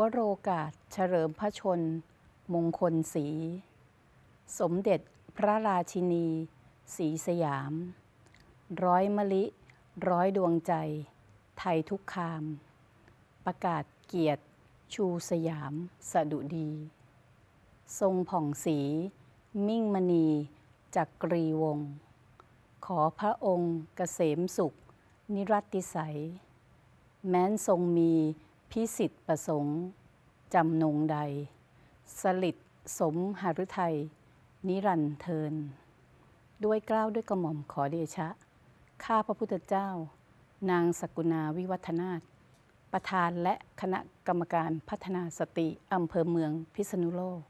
วโรกาสเฉลิมพระชน มงคลสี สมเด็จพระราชินี สีสยาม ร้อยมะลิ ร้อยดวงใจ ไทยทุกคาม ประกาศเกียรติ ชูสยามสดุดี ทรงผ่องสี มิ่งมณีจักรีวง ขอพระองค์เกษมสุข นิรัติใสแม้นทรงมีพิสิทธิประสงค์ จำนงใด สลิดสมหฤทัย นิรันเทิน ด้วยกล้าวด้วยกระหม่อมขอเดชะ ข้าพระพุทธเจ้า นางสกุณาวิวัฒนาตประธานและคณะกรรมการพัฒนาสติ อำเภอเมืองพิษณุโลก